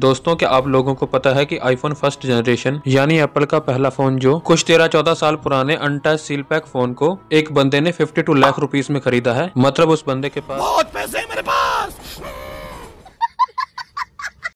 दोस्तों क्या आप लोगों को पता है कि आईफोन फर्स्ट जनरेशन यानी एप्पल का पहला फोन जो कुछ तेरह चौदह साल पुराने अनटच सील पैक फोन को एक बंदे ने 52 लाख रुपीस में खरीदा है मतलब उस बंदे के पास बहुत पैसे मेरे पास